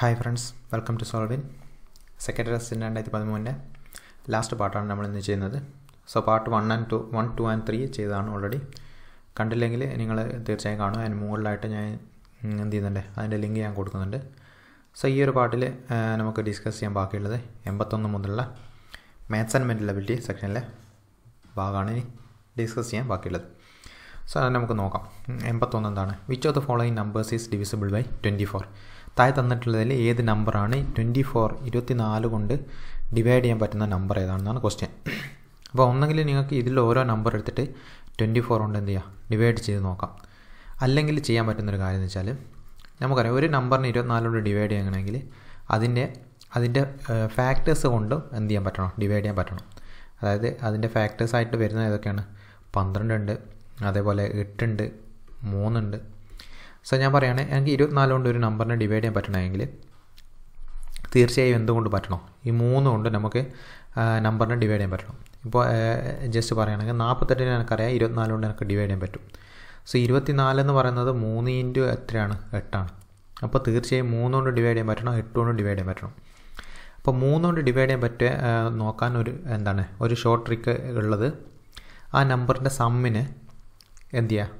Hi friends welcome to solving secretary assistant രണ്ടായിരത്തി പതിമൂന്നിൻ്റെ last പാർട്ടാണ് നമ്മൾ ഇന്ന് ചെയ്യുന്നത് so part one and two one two and three ചെയ്തതാണ് ഓൾറെഡി കണ്ടില്ലെങ്കിൽ നിങ്ങൾ തീർച്ചയായും കാണും അതിന് മുകളിലായിട്ട് ഞാൻ എന്ത് ചെയ്യുന്നുണ്ട് അതിൻ്റെ ലിങ്ക് ഞാൻ കൊടുക്കുന്നുണ്ട് സോ ഈ ഒരു പാർട്ടിൽ നമുക്ക് ഡിസ്കസ് ചെയ്യാൻ ബാക്കിയുള്ളത് എൺപത്തൊന്ന് മുതലുള്ള മാത്സ് ആൻഡ് മെൻ്റൽ അബിലിറ്റി സെക്ഷനിലെ ഭാഗമാണ് ഇനി ഡിസ്കസ് ചെയ്യാൻ ബാക്കിയുള്ളത് സോ അത് നമുക്ക് നോക്കാം എൺപത്തൊന്ന് എന്താണ് which of the following numbers is divisible by twenty four താഴെ തന്നിട്ടുള്ളതിൽ ഏത് നമ്പറാണ് ട്വൻറ്റി ഫോർ ഇരുപത്തിനാല് കൊണ്ട് ഡിവൈഡ് ചെയ്യാൻ പറ്റുന്ന നമ്പർ ഏതാണെന്നാണ് ക്വസ്റ്റ്യൻ അപ്പോൾ ഒന്നെങ്കിൽ നിങ്ങൾക്ക് ഇതിൽ ഓരോ നമ്പർ എടുത്തിട്ട് ട്വൻറ്റി ഫോർ കൊണ്ട് എന്ത് ചെയ്യുക ഡിവൈഡ് ചെയ്ത് നോക്കാം അല്ലെങ്കിൽ ചെയ്യാൻ പറ്റുന്നൊരു കാര്യം എന്ന് വെച്ചാൽ നമുക്കറിയാം ഒരു നമ്പറിനെ കൊണ്ട് ഡിവൈഡ് ചെയ്യണമെങ്കിൽ അതിൻ്റെ അതിൻ്റെ ഫാക്ടേഴ്സ് കൊണ്ടും എന്ത് ചെയ്യാൻ പറ്റണം ഡിവൈഡ് ചെയ്യാൻ പറ്റണം അതായത് അതിൻ്റെ ഫാക്ടേഴ്സായിട്ട് വരുന്ന ഏതൊക്കെയാണ് പന്ത്രണ്ടുണ്ട് അതേപോലെ എട്ടുണ്ട് മൂന്നുണ്ട് സോ ഞാൻ പറയുകയാണ് എനിക്ക് ഇരുപത്തിനാല് കൊണ്ട് ഒരു നമ്പറിനെ ഡിവൈഡ് ചെയ്യാൻ പറ്റണമെങ്കിൽ തീർച്ചയായും എന്തുകൊണ്ട് പറ്റണം ഈ മൂന്ന് കൊണ്ട് നമുക്ക് നമ്പറിനെ ഡിവൈഡ് ചെയ്യാൻ പറ്റണം ഇപ്പോൾ ജസ്റ്റ് പറയുകയാണെങ്കിൽ നാൽപ്പത്തെട്ടിന് എനിക്കറിയാം ഇരുപത്തിനാല് കൊണ്ട് എനിക്ക് ഡിവൈഡ് ചെയ്യാൻ പറ്റും സോ ഇരുപത്തിനാല് എന്ന് പറയുന്നത് മൂന്ന് ഇൻറ്റു എത്രയാണ് എട്ടാണ് അപ്പോൾ തീർച്ചയായും മൂന്ന് കൊണ്ട് ഡിവൈഡ് ചെയ്യാൻ പറ്റണം എട്ട് കൊണ്ട് ഡിവൈഡ് ചെയ്യാൻ പറ്റണം അപ്പോൾ മൂന്ന് കൊണ്ട് ഡിവൈഡ് ചെയ്യാൻ പറ്റുക നോക്കാൻ ഒരു എന്താണ് ഒരു ഷോർട്ട് ട്രിക്ക് ഉള്ളത് ആ നമ്പറിൻ്റെ സമ്മിനെ എന്ത് ചെയ്യുക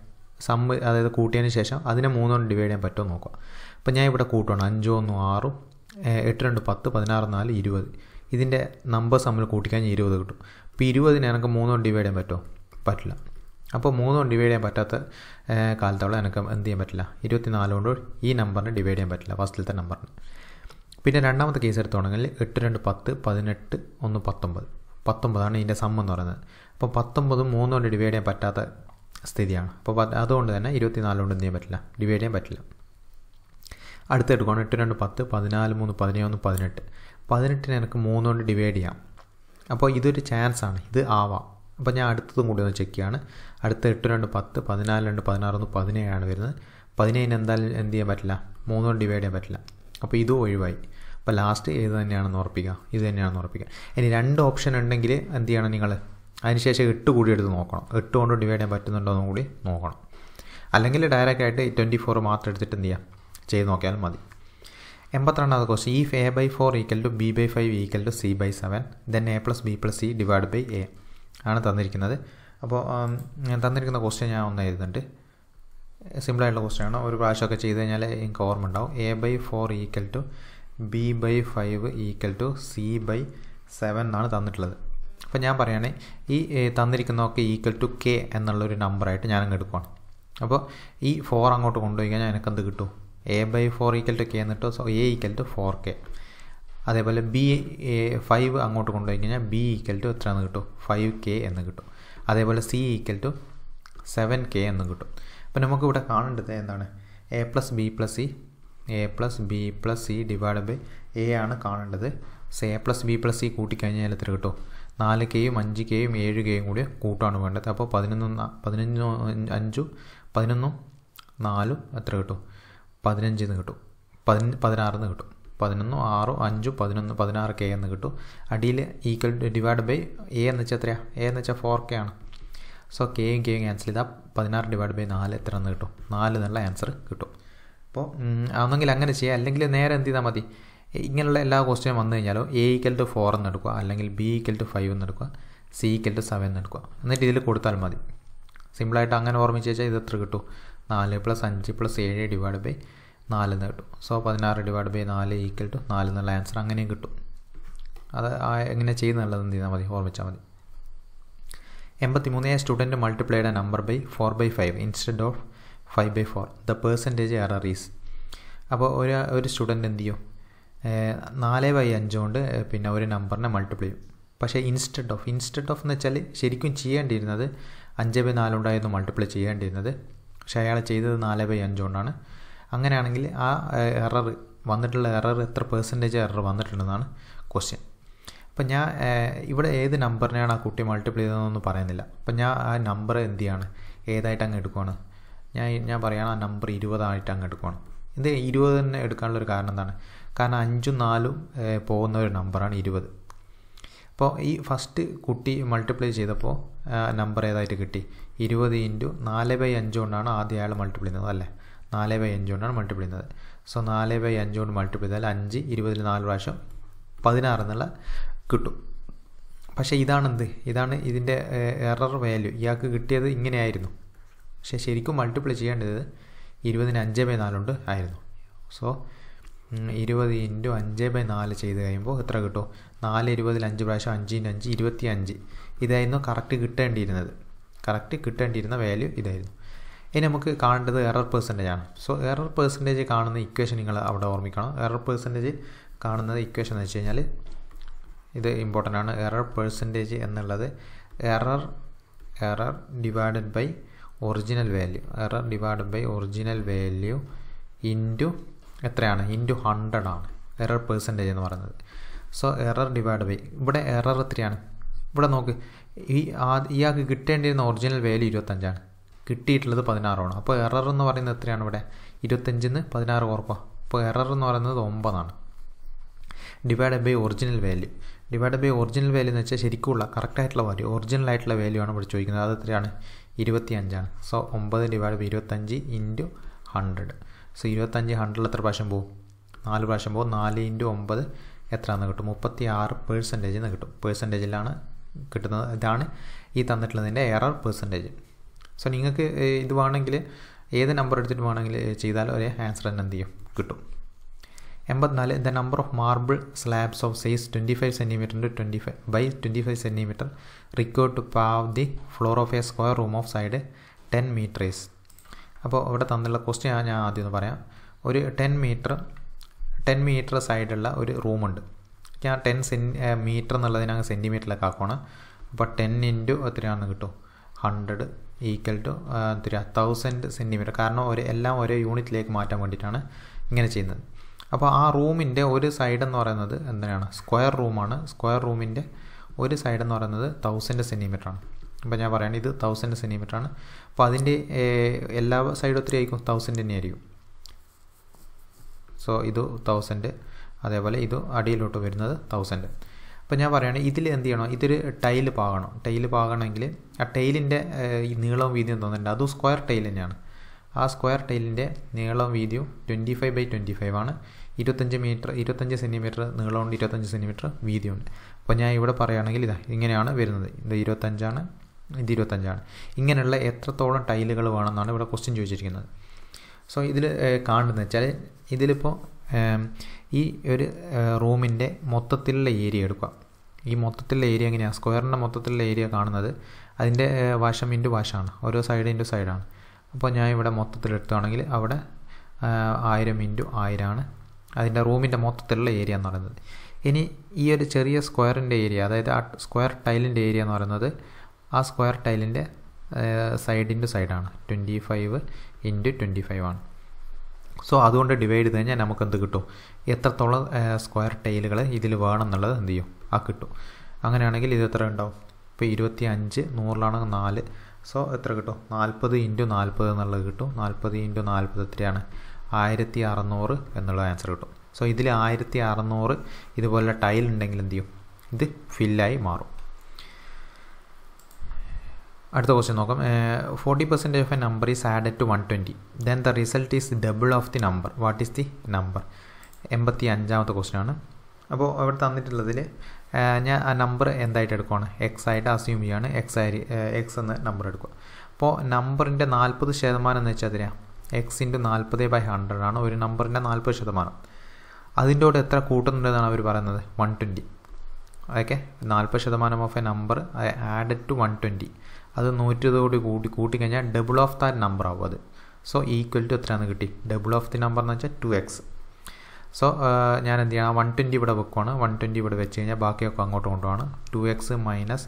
സം അതായത് കൂട്ടിയതിന് ശേഷം അതിനെ മൂന്നോണ്ട് ഡിവൈഡ് ചെയ്യാൻ പറ്റുമോ നോക്കുക അപ്പോൾ ഞാൻ ഇവിടെ കൂട്ടുകയാണ് അഞ്ചോ ഒന്നും ആറും എട്ട് രണ്ട് പത്ത് പതിനാറ് നാല് ഇരുപത് ഇതിൻ്റെ നമ്പേഴ്സ് നമ്മൾ കൂട്ടിക്കഴിഞ്ഞാൽ ഇരുപത് കിട്ടും അപ്പോൾ ഇരുപതിന് എനിക്ക് മൂന്നോണ്ട് ഡിവൈഡ് ചെയ്യാൻ പറ്റുമോ പറ്റില്ല അപ്പോൾ മൂന്നോണ്ട് ഡിവൈഡ് ചെയ്യാൻ പറ്റാത്ത കാലത്തോളം എനിക്ക് എന്ത് ചെയ്യാൻ പറ്റില്ല ഇരുപത്തി നാലുകൊണ്ട് ഈ നമ്പറിനെ ഡിവൈഡ് ചെയ്യാൻ പറ്റില്ല ഫസ്റ്റിലത്തെ നമ്പറിന് പിന്നെ രണ്ടാമത്തെ കേസ് എടുത്തുകൊണ്ടെങ്കിൽ എട്ട് രണ്ട് പത്ത് പതിനെട്ട് ഒന്ന് പത്തൊമ്പത് പത്തൊമ്പതാണ് ഇതിൻ്റെ സമ്മെന്ന് എന്ന് പറയുന്നത് അപ്പോൾ പത്തൊമ്പതും മൂന്നുകൊണ്ട് ഡിവൈഡ് ചെയ്യാൻ പറ്റാത്ത സ്ഥിതിയാണ് അപ്പോൾ അതുകൊണ്ട് തന്നെ ഇരുപത്തിനാല് കൊണ്ട് എന്ത് ചെയ്യാൻ പറ്റില്ല ഡിവൈഡ് ചെയ്യാൻ പറ്റില്ല അടുത്ത എടുക്കുകയാണ് എട്ട് രണ്ട് പത്ത് പതിനാല് മൂന്ന് പതിനൊന്ന് പതിനെട്ട് പതിനെട്ടിന് എനിക്ക് മൂന്ന് കൊണ്ട് ഡിവൈഡ് ചെയ്യാം അപ്പോൾ ഇതൊരു ചാൻസ് ആണ് ഇത് ആവാം അപ്പോൾ ഞാൻ അടുത്തതും കൂടി ഒന്ന് ചെക്ക് ചെയ്യാണ് അടുത്ത എട്ട് രണ്ട് പത്ത് പതിനാല് രണ്ട് പതിനാറ് ഒന്ന് പതിനേഴാണ് വരുന്നത് പതിനേഴിന് എന്തായാലും എന്ത് ചെയ്യാൻ പറ്റില്ല മൂന്ന് കൊണ്ട് ഡിവൈഡ് ചെയ്യാൻ പറ്റില്ല അപ്പോൾ ഇതും ഒഴിവായി അപ്പോൾ ലാസ്റ്റ് ഏത് തന്നെയാണെന്ന് ഉറപ്പിക്കുക ഇത് തന്നെയാണെന്ന് ഉറപ്പിക്കുക ഇനി രണ്ട് ഓപ്ഷൻ ഉണ്ടെങ്കിൽ എന്ത് ചെയ്യണം നിങ്ങൾ അതിനുശേഷം എട്ട് കൂടി എടുത്ത് നോക്കണം എട്ട് കൊണ്ട് ഡിവൈഡ് ചെയ്യാൻ പറ്റുന്നുണ്ടോ എന്നും കൂടി നോക്കണം അല്ലെങ്കിൽ ഡയറക്റ്റ് ആയിട്ട് ട്വൻറ്റി ഫോർ മാത്രം എടുത്തിട്ട് എന്ത് ചെയ്യാം ചെയ്ത് നോക്കിയാലും മതി എൺപത്തിരണ്ടാമത് quest if a by four equal to b by five equal to c by seven then a plus B plus c divide by a ആണ് തന്നിരിക്കുന്നത് അപ്പോൾ തന്നിരിക്കുന്ന ക്വസ്റ്റ്യൻ ഞാൻ ഒന്ന് എഴുതുന്നുണ്ട് സിമ്പിളായിട്ടുള്ള ക്വസ്റ്റ്യൻ ആണ് ഒരു പ്രാവശ്യമൊക്കെ ചെയ്ത് കഴിഞ്ഞാൽ എനിക്ക് ഓർമ്മ ഉണ്ടാവും a by four equal to b by five equal to c by seven എന്നാണ് തന്നിട്ടുള്ളത് അപ്പോൾ ഞാൻ പറയുകയാണെ ഈ തന്നിരിക്കുന്നതൊക്കെ ഈക്വൽ ടു കെ എന്നുള്ളൊരു നമ്പറായിട്ട് ഞാൻ അങ്ങ് എടുക്കുവാണ് അപ്പോൾ ഈ ഫോർ അങ്ങോട്ട് കൊണ്ടുപോയി കഴിഞ്ഞാൽ എനിക്ക് കിട്ടും a by four equal to k എന്നിട്ട് so a equal to four k അതേപോലെ ബി ഫൈവ് അങ്ങോട്ട് കൊണ്ടുപോയി കഴിഞ്ഞാൽ ബി ഈക്വൽ ടു എന്ന് കിട്ടും ഫൈവ് കെ എന്ന് കിട്ടും അതേപോലെ c equal to seven k എന്ന് കിട്ടും അപ്പോൾ നമുക്കിവിടെ കാണേണ്ടത് എന്താണ് a plus B plus c a plus B plus c divide by a ആണ് കാണേണ്ടത് so A plus B plus c കൂട്ടിക്കഴിഞ്ഞാൽ എത്ര കിട്ടും നാല് കെയും അഞ്ച് കെയും ഏഴ് കെയും കൂടി കൂട്ടാണ് വേണ്ടത് അപ്പോൾ പതിനൊന്ന് പതിനഞ്ചോ അഞ്ചും പതിനൊന്നും നാലും എത്ര കിട്ടും പതിനഞ്ചിൽ നിന്ന് കിട്ടും പതിന പതിനാറിൽ നിന്ന് കിട്ടും പതിനൊന്നും ആറും അഞ്ചും പതിനൊന്ന് പതിനാറ് കെ എന്ന് കിട്ടും അടിയിൽ ഈക്വൽ ഡിവൈഡ് ബൈ എ എന്ന് വെച്ചാൽ എത്രയാ എ എന്ന് വെച്ചാൽ ഫോർ കെ ആണ് സോ കെയും കെയും ക്യാൻസൽ ചെയ്താൽ പതിനാറ് ഡിവൈഡ് ബൈ നാല് എത്ര എന്ന് കിട്ടും നാല് എന്നുള്ള ആൻസർ കിട്ടും അപ്പോൾ ഒന്നെങ്കിൽ അങ്ങനെ ചെയ്യാം അല്ലെങ്കിൽ നേരെ എന്ത് ചെയ്താൽ മതി ഇങ്ങനെയുള്ള എല്ലാ ക്വസ്റ്റ്യനും വന്നു കഴിഞ്ഞാലോ എ ഇക്കൽ ടു ഫോർ എന്നെടുക്കുക അല്ലെങ്കിൽ ബി ഇക്കൽ ടു ഫൈവ് എന്നെടുക്കുക സി ഇക്കൽ ടു സെവൻ എന്നെടുക്കുക എന്നിട്ട് ഇതിൽ കൊടുത്താൽ മതി സിമ്പിളായിട്ട് അങ്ങനെ ഓർമ്മിച്ച് വെച്ചാൽ ഇത് എത്ര കിട്ടും നാല് പ്ലസ് അഞ്ച് പ്ലസ് ഏഴ് ഡിവൈഡ് ബൈ നാല് എന്ന് കിട്ടും സോ പതിനാറ് ഡിവൈഡ് ബൈ നാല് ഈക്വൽ ടു നാല് എന്നുള്ള ആൻസർ അങ്ങനെയും കിട്ടും അത് എങ്ങനെ ചെയ്യുന്നുള്ളത് എന്ത് ചെയ്താൽ മതി ഓർമ്മിച്ചാൽ മതി എൺപത്തി മൂന്നേ student multiplied number by four by five instead of five by four the percentage error is അപ്പോൾ ഒരു ഒരു സ്റ്റുഡൻറ്റ് എന്ത് ചെയ്യും നാല് ബൈ അഞ്ച് കൊണ്ട് പിന്നെ ഒരു നമ്പറിനെ മൾട്ടിപ്ലൈ ചെയ്യും പക്ഷേ ഇൻസ്റ്റഡ് ഓഫ് ഇൻസ്റ്റഡ് ഓഫ് എന്ന് വെച്ചാൽ ശരിക്കും ചെയ്യേണ്ടിയിരുന്നത് അഞ്ച് ബൈ നാലുണ്ടായിരുന്നു മൾട്ടിപ്ലൈ ചെയ്യേണ്ടിയിരുന്നത് പക്ഷേ അയാൾ ചെയ്തത് നാല് ബൈ അഞ്ചുകൊണ്ടാണ് അങ്ങനെയാണെങ്കിൽ ആ എറർ വന്നിട്ടുള്ള എറർ എത്ര പെർസെൻറ്റേജ് എറർ വന്നിട്ടുണ്ടെന്നാണ് ക്വസ്റ്റ്യൻ അപ്പം ഞാൻ ഇവിടെ ഏത് നമ്പറിനെയാണ് ആ കുട്ടി മൾട്ടിപ്ലൈ ചെയ്തതെന്നൊന്നും പറയുന്നില്ല അപ്പം ഞാൻ ആ നമ്പർ എന്ത് ചെയ്യാണ് ഏതായിട്ട് അങ്ങ് എടുക്കുവാണ് ഞാൻ ഞാൻ പറയുകയാണ് ആ നമ്പർ ഇരുപതായിട്ട് അങ്ങ് എടുക്കുവാണ് ഇത് ഇരുപത് തന്നെ എടുക്കാനുള്ള ഒരു കാരണം എന്താണ് കാരണം അഞ്ചും നാലും പോകുന്ന ഒരു നമ്പറാണ് ഇരുപത് അപ്പോൾ ഈ ഫസ്റ്റ് കുട്ടി മൾട്ടിപ്ലൈ ചെയ്തപ്പോൾ നമ്പർ ഏതായിട്ട് കിട്ടി ഇരുപത് ഇൻറ്റു നാല് ബൈ അഞ്ച് കൊണ്ടാണ് ആദ്യം അയാൾ മൾട്ടിപ്ലൈ ചെയ്യുന്നത് അല്ലേ നാല് ബൈ അഞ്ച് കൊണ്ടാണ് മൾട്ടിപ്ലൈ ചെയ്യുന്നത് സോ നാല് ബൈ അഞ്ച് കൊണ്ട് മൾട്ടിപ്ലൈ ചെയ്താൽ അഞ്ച് ഇരുപതിൽ നാല് പ്രാവശ്യം പതിനാറ് എന്നുള്ള കിട്ടും പക്ഷേ ഇതാണെന്ത് ഇതാണ് ഇതിൻ്റെ എറർ വാല്യൂ ഇയാൾക്ക് കിട്ടിയത് ഇങ്ങനെയായിരുന്നു പക്ഷേ ശരിക്കും മൾട്ടിപ്ലൈ ചെയ്യേണ്ടത് ഇരുപതിന് അഞ്ച് ബൈ നാലുകൊണ്ട് ആയിരുന്നു സോ ഇരുപത് ഇൻറ്റു അഞ്ച് ബൈ നാല് ചെയ്ത് കഴിയുമ്പോൾ എത്ര കിട്ടും നാല് ഇരുപതിൽ അഞ്ച് പ്രാവശ്യം അഞ്ച് ഇൻറ്റു അഞ്ച് ഇരുപത്തി അഞ്ച് ഇതായിരുന്നു കറക്റ്റ് കിട്ടേണ്ടിയിരുന്നത് കറക്റ്റ് കിട്ടേണ്ടിയിരുന്ന വാല്യൂ ഇതായിരുന്നു ഇനി നമുക്ക് കാണേണ്ടത് എറർ പെർസെൻറ്റേജ് ആണ് സോ എറർ പെർസെൻറ്റേജ് കാണുന്ന ഇക്വേഷൻ നിങ്ങൾ അവിടെ ഓർമ്മിക്കണം എറർ പെർസെൻറ്റേജ് കാണുന്നത് ഇക്വേഷൻ എന്ന് വെച്ച് കഴിഞ്ഞാൽ ഇത് ഇമ്പോർട്ടൻ്റ് ആണ് എറർ പെർസെൻറ്റേജ് എന്നുള്ളത് error error divided by original value error divided by original value into എത്രയാണ് ഇൻറ്റു ഹൺഡ്രഡ് ആണ് എറർ പേഴ്സൻറ്റേജ് എന്ന് പറയുന്നത് സോ എറർ ഡിവൈഡ് ബൈ ഇവിടെ എറർ എത്രയാണ് ഇവിടെ നോക്ക് ഈ ഇയാൾക്ക് കിട്ടേണ്ടിയിരുന്ന ഒറിജിനൽ വാല്യൂ ഇരുപത്തഞ്ചാണ് കിട്ടിയിട്ടുള്ളത് പതിനാറാണ് അപ്പോൾ എറർ എന്ന് പറയുന്നത് എത്രയാണ് ഇവിടെ ഇരുപത്തഞ്ചിന്ന് പതിനാറ് ഓർക്കുക അപ്പോൾ എറർ എന്ന് പറയുന്നത് ഒമ്പതാണ് divide by original value divide by original value എന്ന് വെച്ചാൽ ശരിക്കുള്ള കറക്റ്റായിട്ടുള്ള വാല്യൂ ഒറിജിനൽ ആയിട്ടുള്ള വാല്യൂ ആണ് ഇവിടെ ചോദിക്കുന്നത് അത് എത്രയാണ് ഇരുപത്തി അഞ്ചാണ് സോ ഒമ്പത് ഡിവൈഡ് ബൈ ഇരുപത്തഞ്ച് ഇൻറ്റു ഹൺഡ്രഡ് സോ ഇരുപത്തഞ്ച് ഹൺഡ്രഡിൽ എത്ര പ്രാവശ്യം പോകും നാല് പ്രാവശ്യം പോകും നാല് ഇൻറ്റു ഒമ്പത് എത്രയാണെന്ന് കിട്ടും മുപ്പത്തി ആറ് പേഴ്സൻറ്റേജിൽ നിന്ന് കിട്ടും പേഴ്സൻറ്റേജിലാണ് കിട്ടുന്നത് ഇതാണ് ഈ തന്നിട്ടുള്ളതിൻ്റെ എറർ പേഴ്സൻറ്റേജ് സോ നിങ്ങൾക്ക് ഇത് വേണമെങ്കിൽ ഏത് നമ്പർ എടുത്തിട്ട് വേണമെങ്കിൽ ചെയ്താൽ ഒരേ ആൻസർ തന്നെ എന്ത് ചെയ്യും കിട്ടും എൺപത്തിനാല് the number of marble slabs of size twenty five centimetre to twenty five by twenty five centimetre required to pave the floor of a square room of side ten metres അപ്പോൾ ഇവിടെ തന്നുള്ള question ഞാൻ ആദ്യം ഒന്ന് പറയാം ഒരു ten metre ten metre സൈഡുള്ള ഒരു റൂമുണ്ട് ഞാൻ ടെൻ സെൻ മീറ്റർ എന്നുള്ളതിനെ അങ്ങ് സെൻറ്റിമീറ്ററിലൊക്കെ ആക്കുവാണ് അപ്പോൾ ടെൻ ഇൻറ്റു എത്രയാണെന്ന് കിട്ടും ഹൺഡ്രഡ് ഈക്വൽ ടു എത്ര തൗസൻഡ് സെൻറ്റിമീറ്റർ കാരണം ഒരു എല്ലാം ഒരേ യൂണിറ്റിലേക്ക് മാറ്റാൻ വേണ്ടിയിട്ടാണ് ഇങ്ങനെ ചെയ്യുന്നത് അപ്പോൾ ആ റൂമിൻ്റെ ഒരു സൈഡ് എന്ന് പറയുന്നത് എന്തിനാണ് സ്ക്വയർ റൂമാണ് സ്ക്വയർ റൂമിൻ്റെ ഒരു സൈഡ് എന്ന് പറയുന്നത് തൗസൻഡ് സെൻറ്റിമീറ്ററാണ് അപ്പോൾ ഞാൻ പറയുകയാണ് ഇത് തൗസൻഡ് സെൻറ്റിമീറ്റർ ആണ് അപ്പോൾ അതിൻ്റെ എല്ലാ സൈഡും ഒത്തിരി ആയിരിക്കും തൗസൻഡ് ആയിരിക്കും സോ ഇത് തൗസൻഡ് അതേപോലെ ഇത് അടിയിലോട്ട് വരുന്നത് തൗസൻഡ് അപ്പോൾ ഞാൻ പറയുകയാണ് ഇതിൽ എന്ത് ചെയ്യണം ഇതൊരു ടൈൽ പാകണം ടൈൽ പാകണമെങ്കിൽ ആ ടൈലിൻ്റെ ഈ നീളവും വീതിയും തോന്നുന്നുണ്ട് അതും സ്ക്വയർ ടൈൽ തന്നെയാണ് ആ സ്ക്വയർ ടൈലിൻ്റെ നീളവും വീതിയും twenty five by twenty five ആണ് ഇരുപത്തഞ്ച് മീറ്റർ ഇരുപത്തഞ്ച് സെൻറ്റിമീറ്റർ നീളമുണ്ട് ഇരുപത്തഞ്ച് സെൻറ്റിമീറ്റർ വീതിയുണ്ട് അപ്പോൾ ഞാൻ ഇവിടെ പറയുകയാണെങ്കിൽ ഇതാ ഇങ്ങനെയാണ് വരുന്നത് ഇത് ഇരുപത്തഞ്ചാണ് ഇത് ഇരുപത്തഞ്ചാണ് ഇങ്ങനെയുള്ള എത്രത്തോളം ടൈലുകൾ വേണമെന്നാണ് ഇവിടെ ക്വസ്റ്റ്യൻ ചോദിച്ചിരിക്കുന്നത് സോ ഇതിൽ കാണുന്നത് വെച്ചാൽ ഇതിലിപ്പോൾ ഈ ഒരു റൂമിൻ്റെ മൊത്തത്തിലുള്ള ഏരിയ എടുക്കുക ഈ മൊത്തത്തിലുള്ള ഏരിയ എങ്ങനെയാണ് സ്ക്വയറിൻ്റെ മൊത്തത്തിലുള്ള ഏരിയ കാണുന്നത് അതിൻ്റെ വാഷം ഇൻറ്റു വാഷാണ് ഓരോ സൈഡ് ഇൻറ്റു സൈഡാണ് അപ്പോൾ ഞാൻ ഇവിടെ മൊത്തത്തിൽ എടുത്തുവാണെങ്കിൽ അവിടെ ആയിരം ഇൻറ്റു ആയിരമാണ് അതിൻ്റെ റൂമിൻ്റെ മൊത്തത്തിലുള്ള ഏരിയ എന്ന് പറയുന്നത് ഇനി ഈ ഒരു ചെറിയ സ്ക്വയറിൻ്റെ ഏരിയ അതായത് ആ സ്ക്വയർ ടൈലിൻ്റെ ഏരിയ എന്ന് പറയുന്നത് ആ സ്ക്വയർ ടൈലിൻ്റെ സൈഡ് ഇൻറ്റു സൈഡാണ് twenty five into twenty five ആണ് സോ അതുകൊണ്ട് ഡിവൈഡ് ചെയ്ത് കഴിഞ്ഞാൽ നമുക്ക് എന്ത് കിട്ടും എത്രത്തോളം സ്ക്വയർ ടൈലുകൾ ഇതിൽ വേണം എന്നുള്ളത് എന്ത് ചെയ്യും ആ കിട്ടും അങ്ങനെയാണെങ്കിൽ ഇത് എത്ര ഉണ്ടാവും ഇപ്പോൾ ഇരുപത്തി അഞ്ച് നൂറിലാണെങ്കിൽ നാല് സോ എത്ര കിട്ടും നാൽപ്പത് ഇൻറ്റു നാൽപ്പത് എന്നുള്ളത് കിട്ടും നാൽപ്പത് ഇൻറ്റു നാൽപ്പത് എത്രയാണ് ആയിരത്തി അറുന്നൂറ് എന്നുള്ള ആൻസർ കിട്ടും സോ ഇതിൽ ആയിരത്തി അറുന്നൂറ് ഇതുപോലെ ടൈൽ ഉണ്ടെങ്കിൽ എന്ത് ചെയ്യും ഇത് ഫില്ലായി മാറും അടുത്ത ക്വസ്റ്റ്യൻ നോക്കാം forty percentage of a number is add to one twenty then the result is double of the number what is the number എൺപത്തി അഞ്ചാമത്തെ ക്വസ്റ്റ്യൻ ആണ് അപ്പോൾ അവിടെ തന്നിട്ടുള്ളതിൽ ഞാൻ ആ നമ്പർ എന്തായിട്ട് എടുക്കുവാണ് എക്സ് ആയിട്ട് അസ്യൂം ചെയ്യുകയാണ് എക്സ് ആയി എക്സ് എന്ന നമ്പർ എടുക്കുക അപ്പോൾ നമ്പറിൻ്റെ നാൽപ്പത് ശതമാനം എന്ന് വെച്ചാൽ അതിനാ എക്സ് ഇൻറ്റു നാൽപ്പത് ബൈ ഹൺഡ്രഡ് ആണ് ഒരു നമ്പറിൻ്റെ നാൽപ്പത് ശതമാനം അതിൻ്റെ കൂടെ എത്ര കൂട്ടുന്നുണ്ടെന്നാണ് അവർ പറയുന്നത് വൺ ട്വൻറ്റി ഓക്കെ നാൽപ്പത് ശതമാനം of a number add to one twenty അത് നൂറ്റി കൂടി കൂട്ടി കൂട്ടിക്കഴിഞ്ഞാൽ ഡബിൾ ഓഫ് ദാറ്റ് നമ്പർ ആവും അത് സോ ഈക്വൽ ടു എത്രയാണ് കിട്ടി ഡബിൾ ഓഫ് ദി നമ്പർ എന്ന് വെച്ചാൽ ടു എക്സ് സോ ഞാൻ എന്ത് ചെയ്യണം വൺ ട്വൻറ്റി ഇവിടെ വെക്കുവാണ് വൺ ട്വൻറ്റി ഇവിടെ വെച്ച് കഴിഞ്ഞാൽ ബാക്കിയൊക്കെ അങ്ങോട്ട് കൊണ്ടുപോകണം two x minus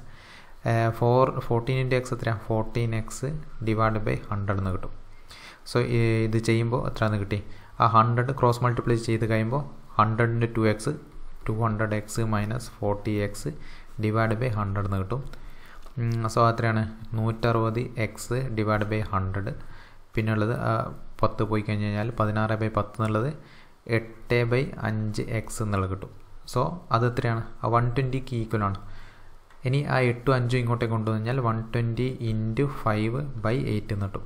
four fourteen into x എത്രയാണ് fourteen x divide by hundred എന്ന് കിട്ടും സോ ഇത് ചെയ്യുമ്പോൾ എത്രയാണ് കിട്ടി ആ ഹൺഡ്രഡ് ക്രോസ് മൾട്ടിപ്ലൈ ചെയ്ത് കഴിയുമ്പോൾ ഹൺഡ്രഡിൻ്റെ two x two hundred x minus forty x divide by hundred എന്ന് കിട്ടും സോ അത്രയാണ് നൂറ്ററുപത് എക്സ് ഡിവൈഡ് ബൈ ഹൺഡ്രഡ് പിന്നെ ഉള്ളത് പത്ത് പോയി കഴിഞ്ഞ് കഴിഞ്ഞാൽ പതിനാറ് ബൈ പത്ത് എന്നുള്ളത് എട്ട് ബൈ അഞ്ച് എക്സ് എന്നുള്ളത് കിട്ടും സോ അത് എത്രയാണ് ആ വൺ ട്വൻറ്റിക്ക് ഈക്വലാണ് ഇനി ആ എട്ടും അഞ്ചും ഇങ്ങോട്ടേക്ക് കൊണ്ടുവന്നു കഴിഞ്ഞാൽ one twenty into five by eight എന്ന് കിട്ടും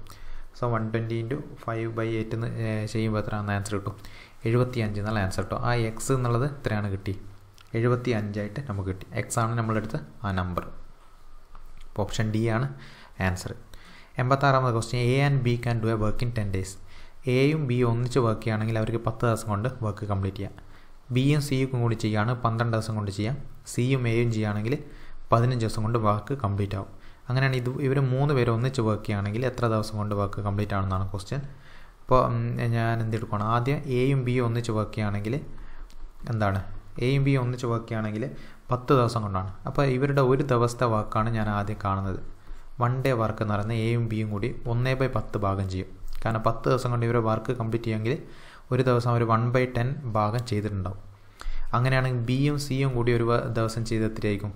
so one twenty into five by eight എന്ന് ചെയ്യുമ്പോൾ എത്രയാണെന്ന് ആൻസർ കിട്ടും എഴുപത്തി അഞ്ച് എന്നുള്ള ആൻസർ കിട്ടും ആ എക്സ് എന്നുള്ളത് എത്രയാണ് കിട്ടി എഴുപത്തി അഞ്ചായിട്ട് നമുക്ക് കിട്ടി എക്സ് ആണ് നമ്മളെടുത്ത ആ നമ്പർ അപ്പോൾ ഓപ്ഷൻ ഡി ആണ് ആൻസർ എൺപത്താറാമത് question a and b can do a work in ten days എയും ബി ഒന്നിച്ച് വർക്ക് ചെയ്യുകയാണെങ്കിൽ അവർക്ക് പത്ത് ദിവസം കൊണ്ട് വർക്ക് കംപ്ലീറ്റ് ചെയ്യാം ബിയും സിയും കൂടി ചെയ്യുകയാണ് പന്ത്രണ്ട് ദിവസം കൊണ്ട് ചെയ്യാം സിയും എയും ചെയ്യുകയാണെങ്കിൽ പതിനഞ്ച് ദിവസം കൊണ്ട് വർക്ക് കംപ്ലീറ്റ് ആവും അങ്ങനെയാണ് ഇത് ഇവർ മൂന്ന് പേര് ഒന്നിച്ച് വർക്ക് ചെയ്യുകയാണെങ്കിൽ എത്ര ദിവസം കൊണ്ട് വർക്ക് കംപ്ലീറ്റ് ആണെന്നാണ് ക്വസ്റ്റ്യൻ അപ്പോൾ ഞാൻ എന്ത് എടുക്കണം ആദ്യം എയും ബിയും ഒന്നിച്ച് വർക്ക് ചെയ്യുകയാണെങ്കിൽ എന്താണ് എയും ബിയും ഒന്നിച്ച് വർക്ക് ചെയ്യുകയാണെങ്കിൽ പത്ത് ദിവസം കൊണ്ടാണ് അപ്പോൾ ഇവരുടെ ഒരു ദിവസത്തെ വർക്കാണ് ഞാൻ ആദ്യം കാണുന്നത് വൺ ഡേ വർക്ക് എന്ന് പറയുന്നത് എയും ബിയും കൂടി ഒന്നേ ബൈ പത്ത് ഭാഗം ചെയ്യും കാരണം പത്ത് ദിവസം കൊണ്ട് ഇവരെ വർക്ക് കംപ്ലീറ്റ് ചെയ്യുമെങ്കിൽ ഒരു ദിവസം അവർ വൺ ബൈ ടെൻ ഭാഗം ചെയ്തിട്ടുണ്ടാവും അങ്ങനെയാണെങ്കിൽ ബിയും സിയും കൂടി ഒരു ദിവസം ചെയ്ത് എത്രയായിരിക്കും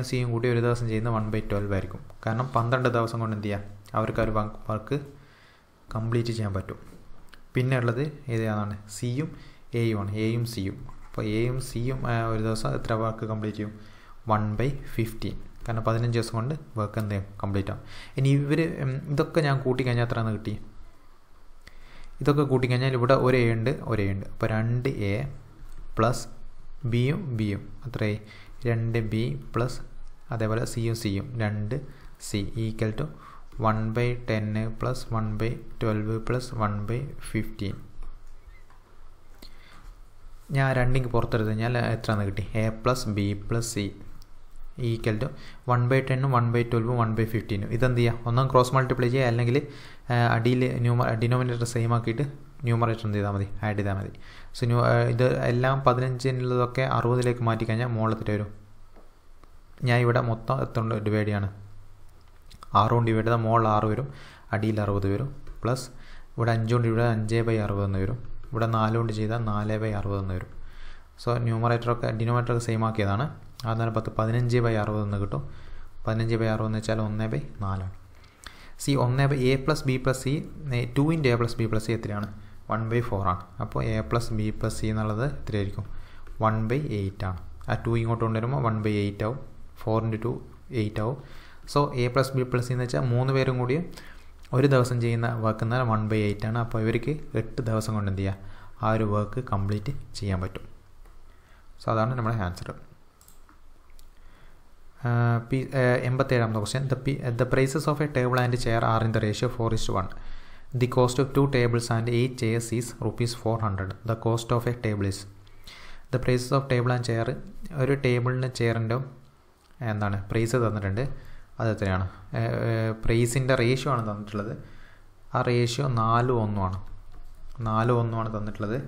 എം സിയും കൂടി ഒരു ദിവസം ചെയ്യുന്ന വൺ ബൈ ട്വൽവ് ആയിരിക്കും കാരണം പന്ത്രണ്ട് ദിവസം കൊണ്ട് എന്ത് ചെയ്യാം അവർക്ക് ആ ഒരു വർക്ക് കംപ്ലീറ്റ് ചെയ്യാൻ പറ്റും പിന്നെ ഉള്ളത് ഏതാണ് സിയും എയുമാണ് എയും സിയും അപ്പോൾ എയും സിയും ഒരു ദിവസം എത്ര വർക്ക് കംപ്ലീറ്റ് ചെയ്യും വൺ ബൈ ഫിഫ്റ്റീൻ കാരണം പതിനഞ്ച് ദിവസം കൊണ്ട് വർക്ക് എന്ത് കംപ്ലീറ്റ് ആവും ഇനി ഇവർ ഇതൊക്കെ ഞാൻ കൂട്ടിക്കഴിഞ്ഞാൽ എത്രയാണ് കിട്ടി ഇതൊക്കെ കൂട്ടിക്കഴിഞ്ഞാൽ ഇവിടെ ഒരു എ ഉണ്ട് ഒരു എ ഉണ്ട് അപ്പോൾ രണ്ട് എ പ്ലസ് ബിയും ബിയും അത്രയായി രണ്ട് ബി പ്ലസ് അതേപോലെ സിയും സിയും രണ്ട് C equal to one by ten plus one by twelve plus one by fifteen ഞാൻ രണ്ടിങ് പുറത്തെടുത്ത് കഴിഞ്ഞാൽ എത്രയാണ് കിട്ടി A plus B plus C equal to one by ടെന്നും വൺ ബൈ ട്വൽവും വൺ ബൈ ഫിഫ്റ്റീനും ഇതെന്ത് ചെയ്യുക ഒന്നും ക്രോസ് മൾട്ടിപ്ലൈ ചെയ്യുക അല്ലെങ്കിൽ അടിയിൽ ന്യൂമ ഡിനോമിനേറ്റർ സെയിം ആക്കിയിട്ട് ന്യൂമറേറ്റർ എന്ത് ചെയ്താൽ മതി ആഡ് ചെയ്താൽ മതി സോ ന്യൂ ഇത് എല്ലാം പതിനഞ്ചിനുള്ളതൊക്കെ അറുപതിലേക്ക് മാറ്റി കഴിഞ്ഞാൽ മുകളിലത്തിട്ട് വരും ഞാൻ ഇവിടെ മൊത്തം എത്ര ഡിവൈഡ് ചെയ്യാണ് ആറ് കൊണ്ട് ഡിവൈഡ് ചെയ്താൽ മുകളിൽ ആറ് വരും അടിയിൽ അറുപത് വരും പ്ലസ് ഇവിടെ അഞ്ചുകൊണ്ട് ഇവിടെ ഡിവൈഡ് അഞ്ച് ബൈ അറുപത് എന്ന് വരും ഇവിടെ നാല് കൊണ്ട് ചെയ്താൽ നാല് ബൈ അറുപത് എന്ന് വരും സോ ന്യൂമറേറ്ററൊക്കെ ഡിനോമേറ്ററൊക്കെ സെയിം ആക്കിയതാണ് അതാണ് പത്ത് പതിനഞ്ച് ബൈ അറുപത് എന്ന് കിട്ടും പതിനഞ്ച് ബൈ അറുപത് എന്ന് വെച്ചാൽ ഒന്ന് ബൈ നാലാണ് സി ഒന്ന് by A plus B plus C ടൂവിൻ്റെ A plus B plus C എത്രയാണ് വൺ ബൈ ഫോറാണ് അപ്പോൾ A plus B plus C എന്നുള്ളത് എത്രയായിരിക്കും വൺ ബൈ എയ്റ്റ് ആണ് ആ ടു ഇങ്ങോട്ട് കൊണ്ടുവരുമ്പോൾ വൺ ബൈ എയ്റ്റ് ആവും ഫോർ ഇൻറ്റു ടു എയ്റ്റ് ആവും so A plus B plus C എന്ന് വെച്ചാൽ മൂന്ന് പേരും കൂടി ഒരു ദിവസം ചെയ്യുന്ന വർക്ക് എന്നാൽ വൺ ബൈ എയ്റ്റ് ആണ് അപ്പോൾ ഇവർക്ക് എട്ട് ദിവസം കൊണ്ട് എന്ത് ചെയ്യുക ആ ഒരു വർക്ക് കംപ്ലീറ്റ് ചെയ്യാൻ പറ്റും സോ അതാണ് നമ്മുടെ ആൻസർ പി എൺപത്തേഴാമത്തെ question the P the prices of a table and chair are in the ratio four is to one the cost of two tables and eight chairs is rupees four hundred the cost of a table is the prices of table and chair ഒരു ടേബിളിന് ചെയറിൻ്റെ എന്താണ് price തന്നിട്ടുണ്ട് അത് എത്രയാണ് പ്രൈസിൻ്റെ ratio ആണ് തന്നിട്ടുള്ളത് ആ ratio നാലും ഒന്നുമാണ് നാലും ഒന്നുമാണ് തന്നിട്ടുള്ളത്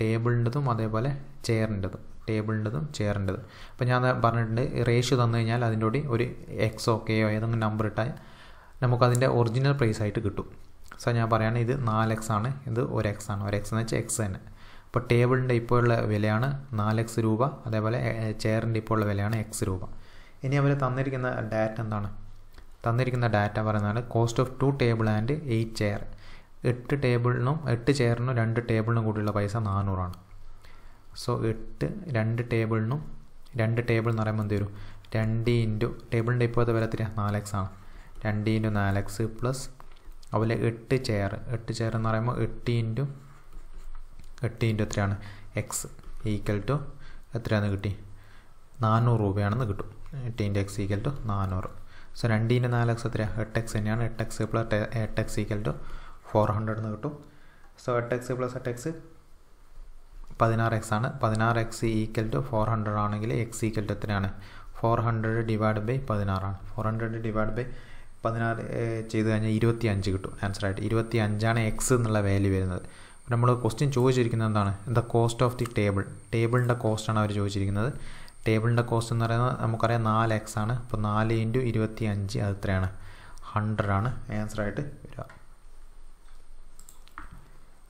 ടേബിളിൻ്റെതും അതേപോലെ ചെയറിൻ്റെതും ടേബിളിൻ്റെതും ചെയറിൻ്റെതും അപ്പോൾ ഞാൻ പറഞ്ഞിട്ടുണ്ട് റേഷ്യോ തന്നു കഴിഞ്ഞാൽ അതിൻ്റെ കൂടി ഒരു എക്സോ കെയോ ഏതെങ്കിലും നമ്പർ ഇട്ടാൽ നമുക്കതിൻ്റെ ഒറിജിനൽ പ്രൈസ് ആയിട്ട് കിട്ടും സോ ഞാൻ പറയുകയാണ് ഇത് നാല് എക്സ് ആണ് ഇത് ഒരു എക്സ് ആണ് ഒരു എക്സ് എന്ന് വെച്ചാൽ എക്സ് തന്നെ അപ്പോൾ ടേബിളിൻ്റെ ഇപ്പോഴുള്ള വിലയാണ് നാല് എക്സ് രൂപ അതേപോലെ ചെയറിൻ്റെ ഇപ്പോഴുള്ള വിലയാണ് എക്സ് രൂപ ഇനി അവർ തന്നിരിക്കുന്ന ഡാറ്റ എന്താണ് തന്നിരിക്കുന്ന ഡാറ്റ പറയുന്നതാണ് cost of two table and eight chair എട്ട് ടേബിളിനും എട്ട് ചെയറിനും രണ്ട് ടേബിളിനും കൂടിയുള്ള പൈസ നാനൂറാണ് സോ എട്ട് രണ്ട് ടേബിളിനും രണ്ട് ടേബിൾ എന്ന് പറയുമ്പോൾ എന്ത് വരും രണ്ട് ഇൻറ്റു ടേബിളിൻ്റെ ഇപ്പോഴത്തെ വില എത്രയാണ് നാല് എക്സ് ആണ് രണ്ട് ഇൻറ്റു നാലക്സ് പ്ലസ് അതുപോലെ എട്ട് ചെയർ എട്ട് ചെയർ എന്ന് പറയുമ്പോൾ എട്ട് ഇൻറ്റു എട്ട് ഇൻറ്റു എത്രയാണ് എക്സ് ഈക്വൽ ടു എത്രയാണെന്ന് കിട്ടി നാനൂറ് രൂപയാണെന്ന് കിട്ടും എയ്റ്റീൻ്റെ എക്സ് ഈക്വൽ ടു നാനൂറ് സോ രണ്ടീൻ്റെ നാല് എക്സ് എത്രയാണ് എട്ട് എക്സ് തന്നെയാണ് എട്ട് എക്സ് പ്ലസ് എട്ട് X equal to four hundred എന്ന് കിട്ടും സോ എട്ട് എക്സ് പ്ലസ് എട്ട് എക്സ് പതിനാറ് എക്സ് ആണ് പതിനാറ് X equal to four hundred ആണെങ്കിൽ എക്സ് ഈക്വൽ ടു എത്രയാണ് ഫോർ ഹൺഡ്രഡ് ഡിവൈഡ് ബൈ പതിനാറാണ് ഫോർ ഹൺഡ്രഡ് ഡിവൈഡ് ബൈ പതിനാറ് ചെയ്ത് കഴിഞ്ഞാൽ ഇരുപത്തി അഞ്ച് കിട്ടും ആൻസറായിട്ട് ഇരുപത്തി അഞ്ചാണ് എക്സ് എന്നുള്ള വാല്യൂ വരുന്നത് നമ്മൾ ക്വസ്റ്റ്യൻ ചോദിച്ചിരിക്കുന്നത് എന്താണ് the cost of the table ടേബിളിൻ്റെ കോസ്റ്റാണ് അവർ ചോദിച്ചിരിക്കുന്നത് ടേബിളിൻ്റെ കോസ്റ്റ് എന്ന് പറയുന്നത് നമുക്കറിയാം നാല് എക്സ് ആണ് അപ്പോൾ നാല് ഇൻറ്റു ഇരുപത്തി അഞ്ച് അത് എത്രയാണ് ഹൺഡ്രഡ് ആണ് ആൻസറായിട്ട് വരിക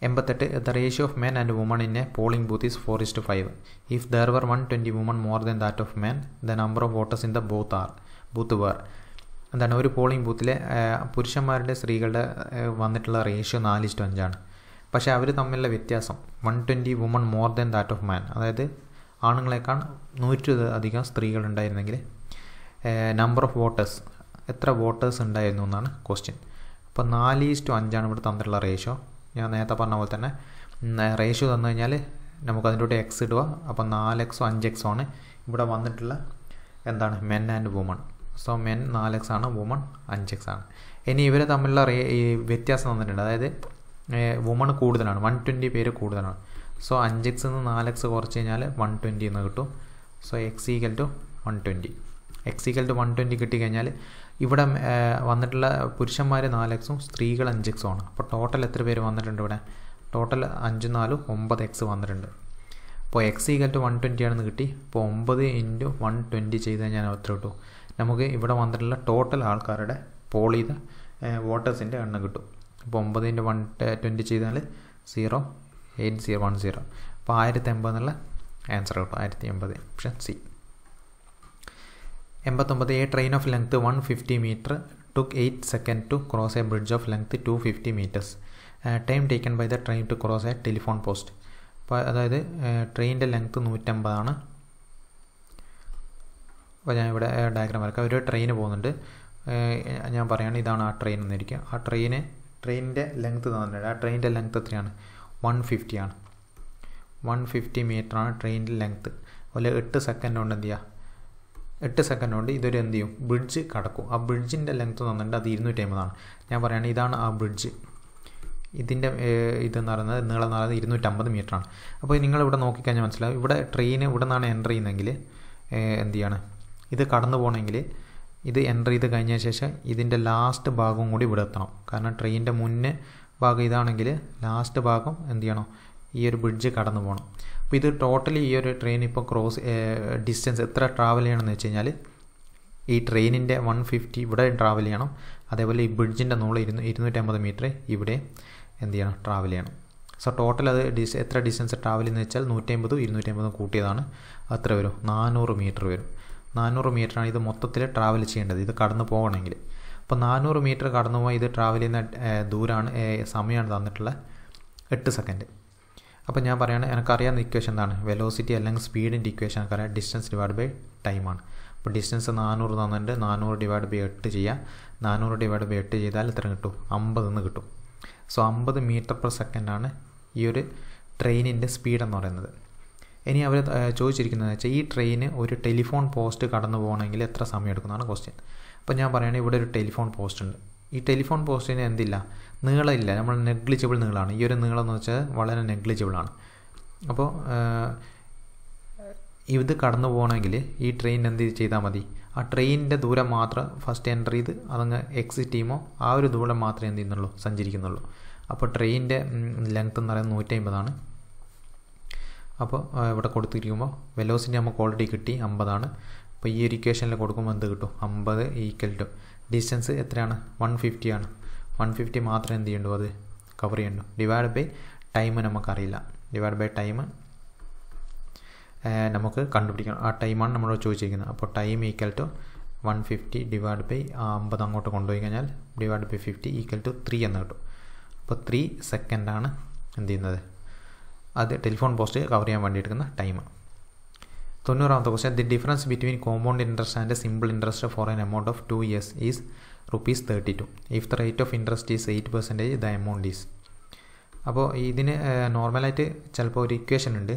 എൺപത്തെട്ട് the ratio of men and woman in a polling booth is four is to five if there were one twenty woman more than that of men the number of voters in the booth are booth where എന്താണ് ഒരു polling ബൂത്തിലെ പുരുഷന്മാരുടെ സ്ത്രീകളുടെ വന്നിട്ടുള്ള ratio നാല് ഇഷ്ടം അഞ്ചാണ് പക്ഷേ അവർ തമ്മിലുള്ള വ്യത്യാസം one twenty woman more than that of man അതായത് ആണുങ്ങളെക്കാൾ നൂറ്റി അധികം സ്ത്രീകളുണ്ടായിരുന്നെങ്കിൽ നമ്പർ ഓഫ് വോട്ടേഴ്സ് എത്ര വോട്ടേഴ്സ് ഉണ്ടായിരുന്നു എന്നാണ് ക്വസ്റ്റ്യൻ അപ്പോൾ നാല് ഈസ്റ്റു അഞ്ചാണ് ഇവിടെ തന്നിട്ടുള്ള റേഷ്യോ ഞാൻ നേരത്തെ പറഞ്ഞ പോലെ തന്നെ റേഷ്യോ തന്നു കഴിഞ്ഞാൽ നമുക്ക് അതിൻ്റെ എക്സ് ഇടുക അപ്പോൾ നാല് എക്സോ അഞ്ച് എക്സോ ആണ് ഇവിടെ വന്നിട്ടുള്ള എന്താണ് men and woman so men നാല് എക്സ് ആണ് വുമൺ അഞ്ച് എക്സ് ആണ് ഇനി ഇവരെ തമ്മിലുള്ള വ്യത്യാസം തന്നിട്ടുണ്ട് അതായത് വുമൺ കൂടുതലാണ് വൺ ട്വൻറ്റി പേര് കൂടുതലാണ് സോ അഞ്ച് എക്സ് നിന്ന് നാല് എക്സ് കുറച്ച് കഴിഞ്ഞാൽ വൺ ട്വൻറ്റി എന്ന് കിട്ടും so X equal to one twenty X equal to one twenty കിട്ടിക്കഴിഞ്ഞാൽ ഇവിടെ വന്നിട്ടുള്ള പുരുഷന്മാർ നാല് എക്സും സ്ത്രീകൾ അഞ്ച് എക്സും ആണ് അപ്പോൾ ടോട്ടൽ എത്ര പേര് വന്നിട്ടുണ്ട് ഇവിടെ ടോട്ടൽ അഞ്ചും നാലും ഒമ്പത് എക്സ് വന്നിട്ടുണ്ട് അപ്പോൾ X equal to one twenty ആണെന്ന് കിട്ടി ഇപ്പോൾ ഒമ്പത് ഇൻറ്റു വൺ ട്വൻറ്റി ചെയ്ത് കഴിഞ്ഞാൽ അത്ര കിട്ടും നമുക്ക് ഇവിടെ വന്നിട്ടുള്ള ടോട്ടൽ ആൾക്കാരുടെ പോൾ ചെയ്ത വോട്ടേഴ്സിൻ്റെ എണ്ണം കിട്ടും അപ്പോൾ ഒമ്പത് ഇൻറ്റു വൺ ട്വൻറ്റി ചെയ്താൽ zero eight zero one zero അപ്പോൾ ആയിരത്തി എൺപത് എന്നുള്ള ആൻസർ കിട്ടും ആയിരത്തി എൺപത് ഓപ്ഷൻ സി എൺപത്തൊമ്പത് a train of length one fifty metre took eight second to cross a bridge of length two fifty metres time taken by the train to cross a telephone post അപ്പോൾ അതായത് ട്രെയിനിൻ്റെ uh, length നൂറ്റമ്പതാണ് അപ്പോൾ ഞാൻ ഇവിടെ diagram uh, വരക്കാം ഒരു train പോകുന്നുണ്ട് uh, ഞാൻ പറയുകയാണ് ഇതാണ് ആ ട്രെയിൻ എന്നിരിക്കുക ആ ട്രെയിന് ട്രെയിനിൻ്റെ ലെങ്ത്ത് തന്നിട്ടുണ്ട് ആ ട്രെയിനിൻ്റെ ലെങ്ത്ത് എത്രയാണ് വൺ ഫിഫ്റ്റിയാണ് വൺ ഫിഫ്റ്റി മീറ്ററാണ് ട്രെയിനിൻ്റെ ലെങ്ത്ത് അതുപോലെ എട്ട് സെക്കൻഡ് കൊണ്ട് എന്ത് ചെയ്യുക എട്ട് സെക്കൻഡ് കൊണ്ട് ഇതൊരു എന്ത് ചെയ്യും ബ്രിഡ്ജ് കടക്കും ആ ബ്രിഡ്ജിൻ്റെ ലെങ്ത്ത് തന്നിട്ടുണ്ട് അത് ഇരുന്നൂറ്റി അമ്പതാണ് ഞാൻ പറയുകയാണെങ്കിൽ ഇതാണ് ആ ബ്രിഡ്ജ് ഇതിൻ്റെ ഇതെന്ന് പറയുന്നത് നീളം എന്ന് പറയുന്നത് ഇരുന്നൂറ്റമ്പത് മീറ്ററാണ് അപ്പോൾ ഇവിടെ നോക്കിക്കഴിഞ്ഞാൽ മനസ്സിലാവും ഇവിടെ ട്രെയിൻ ഇവിടെ നിന്നാണ് എൻ്റർ ചെയ്യുന്നതെങ്കിൽ എന്ത് ചെയ്യാണ് ഇത് കടന്നു പോകണമെങ്കിൽ ഇത് എൻ്റർ ചെയ്ത് കഴിഞ്ഞ ശേഷം ഇതിൻ്റെ ലാസ്റ്റ് ഭാഗവും കൂടി ഇവിടെ എത്തണം കാരണം ട്രെയിനിൻ്റെ മുന്നേ ഭാഗം ഇതാണെങ്കിൽ ലാസ്റ്റ് ഭാഗം എന്ത് ചെയ്യണം ഈ ഒരു ബ്രിഡ്ജ് കടന്നു പോകണം അപ്പോൾ ഇത് ടോട്ടലി ഈ ഒരു ട്രെയിൻ ഇപ്പോൾ ക്രോസ് ഡിസ്റ്റൻസ് എത്ര ട്രാവൽ ചെയ്യണമെന്ന് വെച്ച് കഴിഞ്ഞാൽ ഈ ട്രെയിനിൻ്റെ വൺ ഫിഫ്റ്റി ഇവിടെ ട്രാവൽ ചെയ്യണം അതേപോലെ ഈ ബ്രിഡ്ജിൻ്റെ നീളം ഇരുന്നൂ ഇരുന്നൂറ്റമ്പത് മീറ്റർ ഇവിടെ എന്ത് ചെയ്യണം ട്രാവൽ ചെയ്യണം സോ ടോട്ടൽ അത് ഡിസ് എത്ര ഡിസ്റ്റൻസ് ട്രാവൽ എന്ന് വെച്ചാൽ നൂറ്റമ്പതും ഇരുന്നൂറ്റമ്പതും കൂട്ടിയതാണ് അത്ര വരും നാനൂറ് മീറ്റർ വരും നാനൂറ് മീറ്ററാണ് ഇത് മൊത്തത്തിൽ ട്രാവൽ ചെയ്യേണ്ടത് ഇത് കടന്നു പോകണമെങ്കിൽ അപ്പോൾ നാനൂറ് മീറ്റർ കടന്നു പോയി ഇത് ട്രാവൽ ചെയ്യുന്ന ദൂരമാണ് സമയമാണ് തന്നിട്ടുള്ളത് എട്ട് സെക്കൻഡ് അപ്പോൾ ഞാൻ പറയുകയാണ് എനിക്കറിയാവുന്ന ഇക്വേഷൻ എന്താണ് വെലോസിറ്റി അല്ലെങ്കിൽ സ്പീഡിൻ്റെ ഇക്വേഷൻ എനിക്കറിയാം ഡിസ്റ്റൻസ് ഡിവൈഡ് ബൈ ടൈമാണ് അപ്പോൾ ഡിസ്റ്റൻസ് നാനൂറ് തന്നിട്ടുണ്ട് നാനൂറ് ഡിവൈഡ് ബൈ എട്ട് ചെയ്യുക നാനൂറ് ഡിവൈഡ് ബൈ എട്ട് ചെയ്താൽ എത്ര കിട്ടും അമ്പത് നിന്ന് കിട്ടും സോ അമ്പത് മീറ്റർ പെർ സെക്കൻഡാണ് ഈ ഒരു ട്രെയിനിൻ്റെ സ്പീഡ് എന്ന് പറയുന്നത് ഇനി അവർ ചോദിച്ചിരിക്കുന്നത് വെച്ചാൽ ഈ ട്രെയിന് ഒരു ടെലിഫോൺ പോസ്റ്റ് കടന്നു പോകണമെങ്കിൽ എത്ര സമയം എടുക്കുന്നതാണ് ക്വസ്റ്റ്യൻ അപ്പോൾ ഞാൻ പറയുകയാണെങ്കിൽ ഇവിടെ ഒരു ടെലിഫോൺ പോസ്റ്റ് ഉണ്ട് ഈ ടെലിഫോൺ പോസ്റ്റിന് എന്തില്ല നീളമില്ല നമ്മൾ നെഗ്ലിജിബിൾ നീളമാണ് ഈ ഒരു നീളം എന്ന് വെച്ചാൽ വളരെ നെഗ്ലിജിബിളാണ് അപ്പോൾ ഇത് കടന്നു പോകണമെങ്കിൽ ഈ ട്രെയിൻ എന്ത് ചെയ്താൽ മതി ആ ട്രെയിനിൻ്റെ ദൂരം മാത്രം ഫസ്റ്റ് എൻ്റർ ചെയ്ത് അതങ്ങ് എക്സിറ്റ് ചെയ്യുമോ ആ ഒരു ദൂരം മാത്രമേ എന്ത് ചെയ്യുന്നുള്ളൂ സഞ്ചരിക്കുന്നുള്ളൂ അപ്പോൾ ട്രെയിനിൻ്റെ ലെങ്ത് എന്ന് പറയുന്നത് നൂറ്റി അമ്പതാണ് അപ്പോൾ ഇവിടെ കൊടുത്തിരിക്കുമ്പോൾ വെലോസിറ്റി നമുക്ക് ഓൾറെഡി കിട്ടി അമ്പതാണ് അപ്പോൾ ഈ ഒരു ഇക്വേഷനിൽ കൊടുക്കുമ്പോൾ എന്ത് കിട്ടും അമ്പത് ഈക്വൽ ടു ഡിസ്റ്റൻസ് എത്രയാണ് വൺ ഫിഫ്റ്റി ആണ് വൺ ഫിഫ്റ്റി മാത്രം എന്ത് ചെയ്യണ്ടു അത് കവർ ചെയ്യണ്ടു ഡിവൈഡ് ബൈ ടൈം നമുക്കറിയില്ല ഡിവൈഡ് ബൈ ടൈം നമുക്ക് കണ്ടുപിടിക്കണം ആ ടൈമാണ് നമ്മൾ ചോദിച്ചിരിക്കുന്നത് അപ്പോൾ time equal to one fifty divide by അമ്പത് അങ്ങോട്ട് കൊണ്ടുപോയി കഴിഞ്ഞാൽ divide by fifty equal to three എന്ന് കിട്ടും അപ്പോൾ ത്രീ സെക്കൻഡാണ് എന്ത് ചെയ്യുന്നത് അത് ടെലിഫോൺ പോസ്റ്റ് കവർ ചെയ്യാൻ വേണ്ടി എടുക്കുന്ന ടൈമാണ് തൊണ്ണൂറാമത്തെ question the difference between compound interest and simple interest for an amount of two years is rupees thirty two if the rate of interest is eight percentage the amount is അപ്പോൾ ഇതിന് നോർമലായിട്ട് ചിലപ്പോൾ ഒരു ഇക്വേഷൻ ഉണ്ട്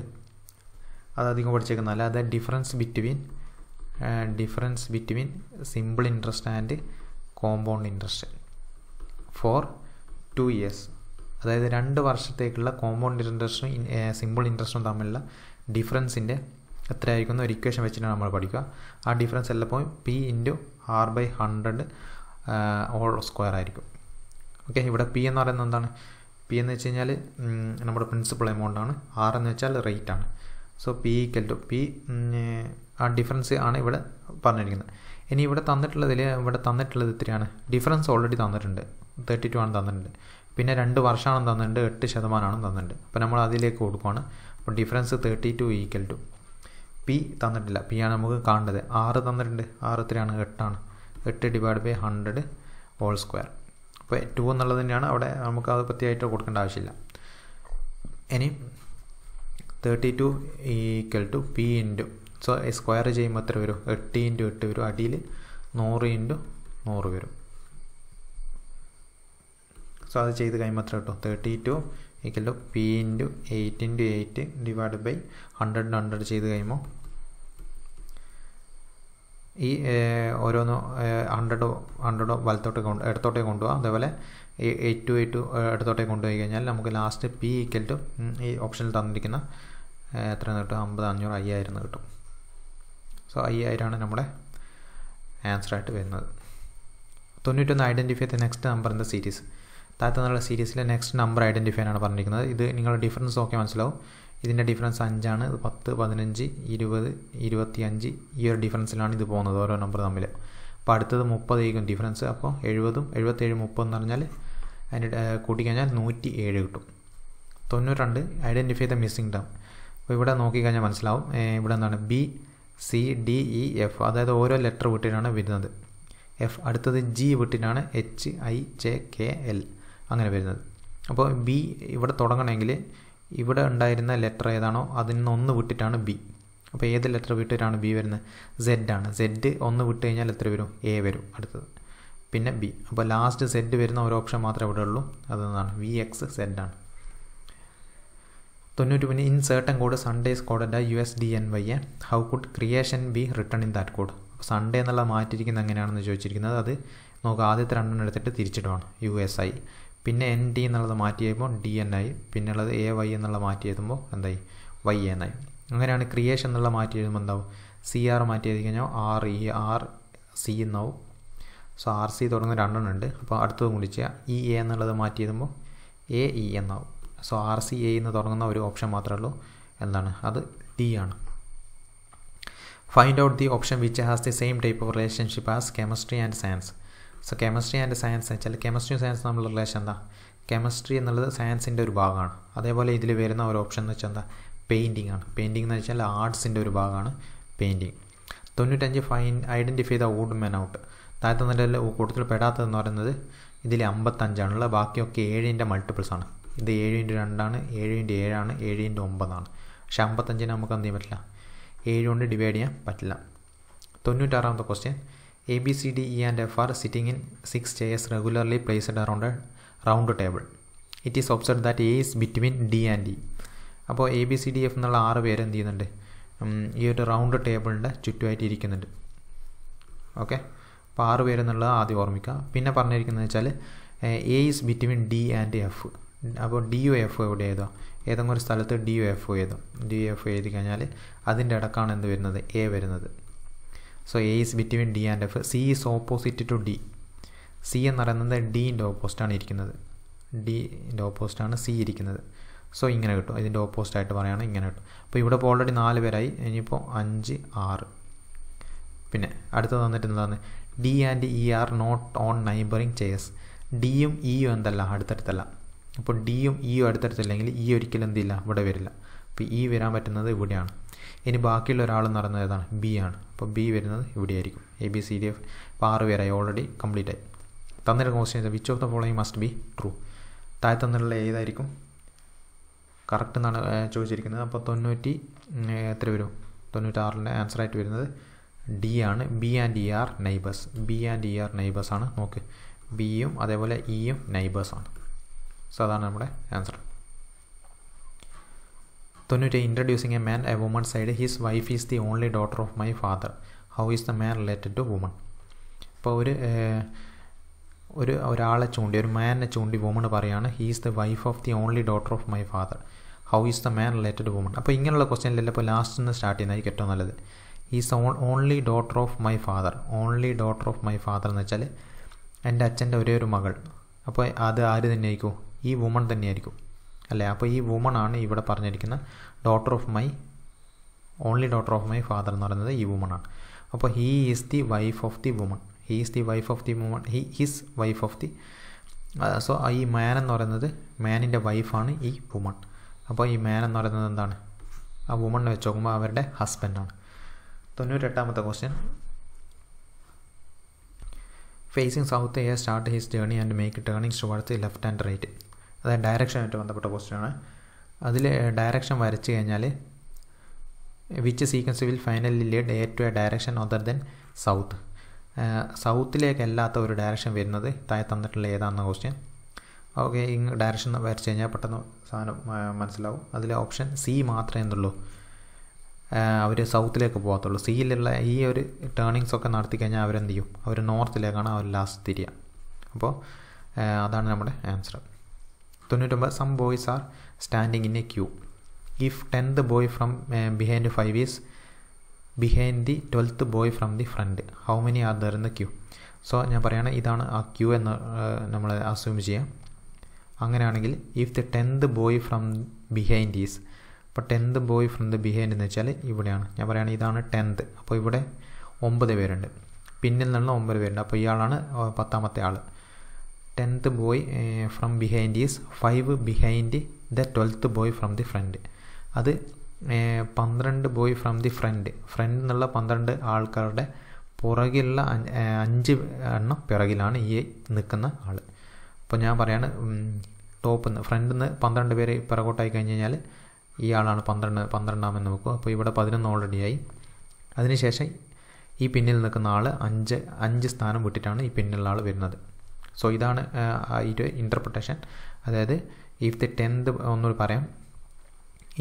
അത് അധികം പഠിച്ചേക്കുന്നതല്ല അത് difference between difference between simple interest and compound interest for two years അതായത് രണ്ട് വർഷത്തേക്കുള്ള കോമ്പൗണ്ട് ഇൻട്രസ്റ്റും സിമ്പിൾ ഇൻട്രസ്റ്റും തമ്മിലുള്ള ഡിഫറൻസിൻ്റെ എത്രയായിരിക്കുന്ന ഒരു ഇക്വേഷൻ വെച്ചിട്ട് നമ്മൾ പഠിക്കുക ആ ഡിഫറൻസ് എല്ലാപ്പോഴും P into R by hundred whole square ആയിരിക്കും ഓക്കെ ഇവിടെ പി എന്ന് പറയുന്നത് എന്താണ് പി എന്ന് വെച്ച് കഴിഞ്ഞാൽ നമ്മുടെ പ്രിൻസിപ്പൾ എമൗണ്ട് ആണ് ആർ എന്ന് വെച്ചാൽ റേറ്റ് ആണ് so P equal to P ആ ഡിഫറൻസ് ആണ് ഇവിടെ പറഞ്ഞിരിക്കുന്നത് ഇനി ഇവിടെ തന്നിട്ടുള്ളതിൽ ഇവിടെ തന്നിട്ടുള്ളത് ഇത്രയാണ് ഡിഫറൻസ് ഓൾറെഡി തന്നിട്ടുണ്ട് തേർട്ടി ടു ആണ് തന്നിട്ടുണ്ട് പിന്നെ രണ്ട് വർഷമാണ് തന്നിട്ടുണ്ട് എട്ട് ശതമാനമാണ് തന്നിട്ടുണ്ട് അപ്പോൾ നമ്മൾ അതിലേക്ക് കൊടുക്കുകയാണ് അപ്പോൾ difference thirty two equal to P തന്നിട്ടില്ല പി ആണ് നമുക്ക് കാണേണ്ടത് ആറ് തന്നിട്ടുണ്ട് ആറ് എത്രയാണ് എട്ടാണ് എട്ട് divide by hundred whole square അപ്പോൾ ടു എന്നുള്ളത് തന്നെയാണ് അവിടെ നമുക്ക് അത് പ്രത്യേകമായിട്ട് കൊടുക്കേണ്ട ആവശ്യമില്ല ഇനി thirty two equal to P into so square ചെയ്യുമ്പോൾ എത്ര വരും എട്ട് ഇൻറ്റു എട്ട് വരും അടിയിൽ നൂറ് ഇൻറ്റു നൂറ് വരും സോ അത് ചെയ്ത് കഴിയുമ്പോൾ എത്ര കിട്ടും thirty two equal to P into eight into eight divide by hundred hundred ചെയ്ത് കഴിയുമ്പോൾ ഈ ഓരോന്നോ ഹൺഡ്രഡോ ഹൺഡ്രഡോ വലത്തോട്ടേ കൊണ്ട് ഇടത്തോട്ടേ കൊണ്ടുപോകാം അതേപോലെ എയ്റ്റ് ടു എയ്റ്റ് ടു ഇടത്തോട്ടേ കൊണ്ടുപോയി കഴിഞ്ഞാൽ നമുക്ക് ലാസ്റ്റ് പി ഈക്വൽ ടു ഈ ഓപ്ഷനിൽ തന്നിരിക്കുന്ന എത്ര എന്ന് കിട്ടും അമ്പത് അഞ്ഞൂറ് അയ്യായിരം കിട്ടും സോ അയ്യായിരമാണ് നമ്മുടെ ആൻസറായിട്ട് വരുന്നത് തൊണ്ണൂറ്റൊന്ന് identify the next number in the series താഴത്തെ നിന്നുള്ള സീരീസിലെ നെക്സ്റ്റ് നമ്പർ ഐഡൻറ്റിഫൈനാണ് പറഞ്ഞിരിക്കുന്നത് ഇത് നിങ്ങൾ ഡിഫറൻസ് നോക്കിയാൽ മനസ്സിലാവും ഇതിൻ്റെ ഡിഫറൻസ് അഞ്ചാണ് ഇത് പത്ത് പതിനഞ്ച് ഇരുപത് ഇരുപത്തി അഞ്ച് ഈ ഒരു ഡിഫറൻസിലാണ് ഇത് പോകുന്നത് ഓരോ നമ്പർ തമ്മിൽ അപ്പോൾ അടുത്തത് മുപ്പതായിരിക്കും ഡിഫറൻസ് അപ്പോൾ എഴുപതും എഴുപത്തേഴ് മുപ്പതെന്ന് പറഞ്ഞാൽ അതിൻ്റെ കൂട്ടിക്കഴിഞ്ഞാൽ നൂറ്റി ഏഴ് കിട്ടും തൊണ്ണൂറ്റി ഐഡൻറ്റിഫൈ ദ മിസ്സിംഗ് ടേം അപ്പോൾ ഇവിടെ നോക്കിക്കഴിഞ്ഞാൽ മനസ്സിലാവും ഇവിടെ എന്താണ് B C D E F അതായത് ഓരോ ലെറ്റർ വിട്ടിട്ടാണ് വരുന്നത് എഫ് അടുത്തത് ജി വിട്ടിട്ടാണ് H I J K L അങ്ങനെ വരുന്നത് അപ്പോൾ ബി ഇവിടെ തുടങ്ങണമെങ്കിൽ ഇവിടെ ഉണ്ടായിരുന്ന ലെറ്റർ ഏതാണോ അതിൽ നിന്ന് ഒന്ന് വിട്ടിട്ടാണ് ബി അപ്പോൾ ഏത് ലെറ്റർ വിട്ടിട്ടാണ് ബി വരുന്നത് സെഡ് ആണ് സെഡ് ഒന്ന് വിട്ട് കഴിഞ്ഞാൽ എത്ര വരും എ വരും അടുത്തത് പിന്നെ ബി അപ്പോൾ ലാസ്റ്റ് സെഡ് വരുന്ന ഒരു ഓപ്ഷൻ മാത്രമേ ഇവിടെ ഉള്ളൂ അതെന്നാണ് വി എക്സ് സെഡ് ആണ് തൊണ്ണൂറ്റി പിന്നെ ഇൻ സേർട്ടൻ കോഡ് സൺഡേസ് കോഡല്ല U S D N Y A how could creation B written in that code അപ്പോൾ സൺഡേ എന്നുള്ള മാറ്റിയിരിക്കുന്നത് എങ്ങനെയാണെന്ന് ചോദിച്ചിരിക്കുന്നത് അത് നമുക്ക് ആദ്യത്തെ രണ്ടെണ്ണം എടുത്തിട്ട് തിരിച്ചിടുവാണ് യു എസ് ഐ പിന്നെ എൻ ഡി എന്നുള്ളത് മാറ്റി എഴുതുമ്പോൾ ഡി എൻ ആയി പിന്നുള്ളത് എ വൈ എന്നുള്ള മാറ്റി എഴുതുമ്പോൾ എന്തായി വൈ ആയി അങ്ങനെയാണ് ക്രിയേഷൻ എന്നുള്ള മാറ്റി എഴുതുമ്പോൾ എന്താവും സി ആർ മാറ്റി എഴുതി കഴിഞ്ഞാൽ ആർ ഇ ആർ സി എന്നാവും സോ ആർ സി തുടങ്ങുന്ന രണ്ടെണ്ണം ഉണ്ട് അപ്പോൾ അടുത്തത് കൂടി ഇ എ e എന്നുള്ളത് മാറ്റി എഴുതുമ്പോൾ എ ഇ e എന്നാവും സോ ആർ സി എ എന്ന് തുടങ്ങുന്ന ഒരു ഓപ്ഷൻ മാത്രമേ ഉള്ളൂ എന്താണ് അത് ഡി ആണ് find out the option which has the same type of relationship as chemistry and science so chemistry and science വെച്ചാൽ കെമിസ്ട്രിയും സയൻസും തമ്മിലുള്ള റിലേഷൻ എന്താ കെമിസ്ട്രി എന്നുള്ളത് സയൻസിൻ്റെ ഒരു ഭാഗമാണ് അതേപോലെ ഇതിൽ വരുന്ന ഒരു ഓപ്ഷൻ എന്ന് വെച്ചാൽ എന്താ പെയിൻറ്റിംഗ് ആണ് പെയിൻറ്റിംഗ് എന്ന് വെച്ചാൽ ആർട്സിൻ്റെ ഒരു ഭാഗമാണ് പെയിൻറ്റിംഗ് തൊണ്ണൂറ്റഞ്ച് find identify the odd men out താഴത്തെ നിലയിൽ കൂട്ടത്തിൽ പെടാത്തതെന്ന് പറയുന്നത് ഇതിൽ അമ്പത്തഞ്ചാണുള്ള ബാക്കിയൊക്കെ ഏഴിൻ്റെ മൾട്ടിപ്പിൾസ് ആണ് ഇത് ഏഴ് ഇൻറ്റു രണ്ടാണ് ഏഴ് ഇൻറ്റു ഏഴാണ് ഏഴ് ഇൻറ്റു ഒമ്പതാണ് പക്ഷേ അമ്പത്തഞ്ചിന് നമുക്ക് എന്ത് ചെയ്യാൻ പറ്റില്ല ഏഴ് കൊണ്ട് ഡിവൈഡ് ചെയ്യാൻ പറ്റില്ല തൊണ്ണൂറ്റാറാമത്തെ question A B C D E and F are sitting in six chairs regularly placed around round table it is is that A is between D and E അപ്പോൾ A B C D F എന്നുള്ള ആറ് പേര് എന്ത് ചെയ്യുന്നുണ്ട് ഈ ഒരു round ടേബിളിൻ്റെ ചുറ്റുമായിട്ട് ഇരിക്കുന്നുണ്ട് ഓക്കെ അപ്പോൾ ആറ് പേരെന്നുള്ളത് ആദ്യം ഓർമ്മിക്കുക പിന്നെ പറഞ്ഞിരിക്കുന്നത് വെച്ചാൽ A is between D and F അപ്പോൾ ഡി ഒ എഫ് എവിടെ എഴുതാം ഏതെങ്കിലും ഒരു സ്ഥലത്ത് ഡി ഒ എഫ് ചെയ്തു ഡി ഒ എഫ് എഴുതി കഴിഞ്ഞാൽ അതിൻ്റെ ഇടക്കാണ് എന്ത് വരുന്നത് എ വരുന്നത് so A is between D and F C is opposite to D C എന്ന് പറയുന്നത് ഡിൻ്റെ ഓപ്പോസിറ്റാണ് ഇരിക്കുന്നത് ഡിൻ്റെ ഓപ്പോസിറ്റാണ് സി ഇരിക്കുന്നത് സോ ഇങ്ങനെ കിട്ടും ഇതിൻ്റെ ഓപ്പോസിറ്റ് പറയുകയാണ് ഇങ്ങനെ കിട്ടും അപ്പോൾ ഇവിടെ ഇപ്പോൾ ഓൾറെഡി നാല് പേരായി ഇനിയിപ്പോൾ അഞ്ച് ആറ് പിന്നെ അടുത്തത് വന്നിട്ട് എന്താണ് D and E are not on neighbouring chairs ഡിയും ഇയും എന്തല്ല അടുത്തടുത്തല്ല അപ്പോൾ ഡിയും ഇയും e അടുത്തടുത്തില്ലെങ്കിൽ ഇ e ഒരിക്കലും എന്തില്ല ഇവിടെ വരില്ല അപ്പോൾ ഇ e വരാൻ പറ്റുന്നത് ഇവിടെയാണ് ഇനി ബാക്കിയുള്ള ഒരാളെന്ന് പറയുന്നത് ഏതാണ് ബി ആണ് അപ്പോൾ ബി വരുന്നത് ഇവിടെയായിരിക്കും A B C D F ആറ് പേരായി ഓൾറെഡി കംപ്ലീറ്റ് ആയി തന്നിട്ട് question which of the following must be true താഴെ തന്നിട്ടുള്ള ഏതായിരിക്കും കറക്റ്റ് എന്നാണ് ചോദിച്ചിരിക്കുന്നത് അപ്പോൾ തൊണ്ണൂറ്റി എത്ര വരും തൊണ്ണൂറ്റാറിൻ്റെ ആൻസറായിട്ട് വരുന്നത് ഡി ആണ് B and E are neighbours B and E are neighbours ആണ് നോക്ക് ബിയും അതേപോലെ ഇയും e നൈബേഴ്സ് ആണ് സോ അതാണ് നമ്മുടെ ആൻസർ തൊണ്ണൂറ്റി introducing a man a woman said his wife is the only daughter of my father how is the man related to woman അപ്പോൾ ഒരു ഒരു ഒരാളെ ചൂണ്ടി ഒരു മാനിനെ ചൂണ്ടി വുമൺ പറയുകയാണ് he is the wife of the only daughter of my father how is the man related woman അപ്പോൾ ഇങ്ങനെയുള്ള ക്വസ്റ്റ്യനിലല്ല ഇപ്പോൾ ലാസ്റ്റ് നിന്ന് സ്റ്റാർട്ട് ചെയ്യുന്നതായിരിക്കും ഏറ്റവും നല്ലത് is on only daughter of my father only daughter of my father എന്ന് വെച്ചാൽ എൻ്റെ അച്ഛൻ്റെ ഒരേ ഒരു മകൾ അപ്പോൾ അത് ആര് തന്നെയായിരിക്കും ഈ വുമൺ തന്നെയായിരിക്കും അല്ലേ അപ്പോൾ ഈ വുമൺ ആണ് ഇവിടെ പറഞ്ഞിരിക്കുന്ന daughter of my only daughter of my father എന്ന് പറയുന്നത് ഈ വുമൺ ആണ് അപ്പോൾ he is the wife of the woman he is the wife of the woman he his wife of the so ഈ മാൻ എന്ന് പറയുന്നത് മാനിൻ്റെ വൈഫാണ് ഈ വുമൺ അപ്പോൾ ഈ മാൻ എന്ന് പറയുന്നത് എന്താണ് ആ വുമൺ വെച്ച് നോക്കുമ്പോൾ അവരുടെ ഹസ്ബൻഡാണ് തൊണ്ണൂറ്റെട്ടാമത്തെ question facing south air start his journey and make turnings towards left and right അതായത് ഡയറക്ഷനായിട്ട് ബന്ധപ്പെട്ട ക്വസ്റ്റ്യനാണ് അതിൽ ഡയറക്ഷൻ വരച്ച് കഴിഞ്ഞാൽ which sequence will finally lead a to a direction other than south സൗത്തിലേക്കല്ലാത്ത ഒരു ഡയറക്ഷൻ വരുന്നത് താഴെ തന്നിട്ടുള്ള ഏതാണെന്ന ക്വസ്റ്റ്യൻ ഓക്കെ ഇങ്ങ് ഡയറക്ഷൻ വരച്ച് കഴിഞ്ഞാൽ പെട്ടെന്ന് സാധനം മനസ്സിലാവും അതിൽ ഓപ്ഷൻ സി മാത്രമേ എന്നുള്ളൂ അവർ സൗത്തിലേക്ക് പോകത്തുള്ളൂ സിയിലുള്ള ഈ ഒരു ടേണിങ്സ് ഒക്കെ നടത്തി കഴിഞ്ഞാൽ അവരെന്ത് ചെയ്യും അവർ നോർത്തിലേക്കാണ് അവർ ലാസ്റ്റ് തിരിയുക അപ്പോൾ അതാണ് നമ്മുടെ ആൻസർ തൊണ്ണൂറ്റൊമ്പത് some boys are standing in a queue if tenth boy from behind five is behind the twelfth boy from the front how many are there in the queue so ഞാൻ പറയുകയാണ് ഇതാണ് ആ Q എന്ന് eh, നമ്മൾ assume ചെയ്യാം അങ്ങനെയാണെങ്കിൽ if the tenth boy from behind is അപ്പോൾ tenth boy from the behind എന്ന് വെച്ചാൽ ഇവിടെയാണ് ഞാൻ പറയുകയാണ് ഇതാണ് ടെൻത്ത് അപ്പോൾ ഇവിടെ ഒമ്പത് പേരുണ്ട് പിന്നിൽ നിന്നുള്ള ഒമ്പത് പേരുണ്ട് അപ്പോൾ ഇയാളാണ് eh, പത്താമത്തെ ആൾ tenth boy from behind is five behind the twelfth boy from the front അത് eh, പന്ത്രണ്ട് boy from the front front എന്നുള്ള പന്ത്രണ്ട് ആൾക്കാരുടെ പുറകിലുള്ള eh, അഞ്ച് എണ്ണം പിറകിലാണ് ഈ നിൽക്കുന്ന ആൾ അപ്പോൾ ഞാൻ പറയാണ് ടോപ്പിൽ നിന്ന് ഫ്രണ്ടിൽ നിന്ന് പന്ത്രണ്ട് പേര് പിറകോട്ടായി കഴിഞ്ഞ് കഴിഞ്ഞാൽ ഈ ആളാണ് പന്ത്രണ്ട് പന്ത്രണ്ടാമെന്ന് നോക്കുക അപ്പോൾ ഇവിടെ പതിനൊന്ന് ഓൾറെഡി ആയി അതിനുശേഷം ഈ പിന്നിൽ നിൽക്കുന്ന ആൾ അഞ്ച് അഞ്ച് സ്ഥാനം വിട്ടിട്ടാണ് ഈ പിന്നിലുള്ള ആൾ വരുന്നത് സോ ഇതാണ് ഇതിൻ്റെ ഇൻ്റർപ്രിട്ടേഷൻ അതായത് ഇഫ് ദി ടെൻത്ത് ഒന്നുകൂടി പറയാം